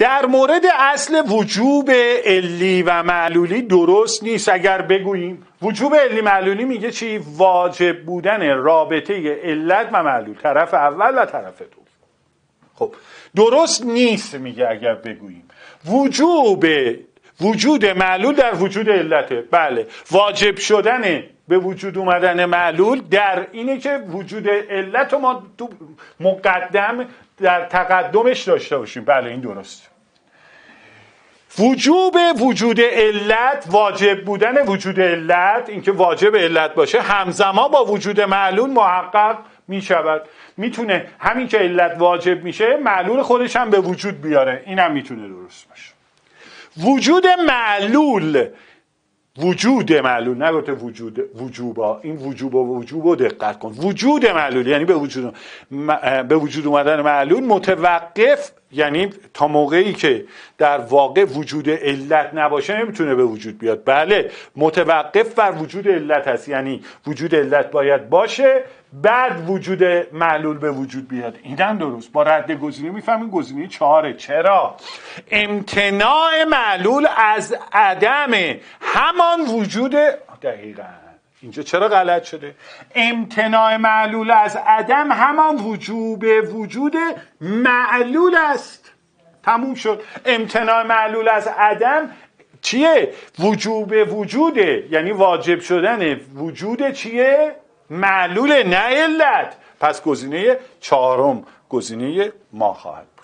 در مورد اصل وجوب علی و معلولی درست نیست اگر بگوییم وجوب علی معلولی میگه چی واجب بودن رابطه علت و معلول طرف اول و طرف دوم خب درست نیست میگه اگر بگوییم وجوب وجود معلول در وجود علته بله واجب شدن به وجود اومدن معلول در اینه که وجود علت رو ما تو مقدم در تقدمش داشته باشیم بله این درست وجوب وجود علت واجب بودن وجود علت اینکه واجب علت باشه همزمان با وجود معلول محقق می شود میتونه همین که علت واجب میشه معلول خودش هم به وجود بیاره اینم میتونه درست باشه وجود معلول وجود معلول نگفته وجود وجوبا این وجوب و وجوب رو دقت کن وجود معلول یعنی به وجود به وجود اومدن معلول متوقف یعنی تا موقعی که در واقع وجود علت نباشه نمیتونه به وجود بیاد بله متوقف بر وجود علت هست یعنی وجود علت باید باشه بعد وجود معلول به وجود بیاد اینم درست با رد گزینه میفهمیم گزینه چهاره چرا امتناع معلول از عدم همان وجود دقیقا اینجا چرا غلط شده امتناع معلول از عدم همان وجوب وجود معلول است تموم شد امتناع معلول از عدم چیه وجوب وجوده یعنی واجب شدن وجود چیه معلول نه علت پس گزینه چهارم گزینه ما خواهد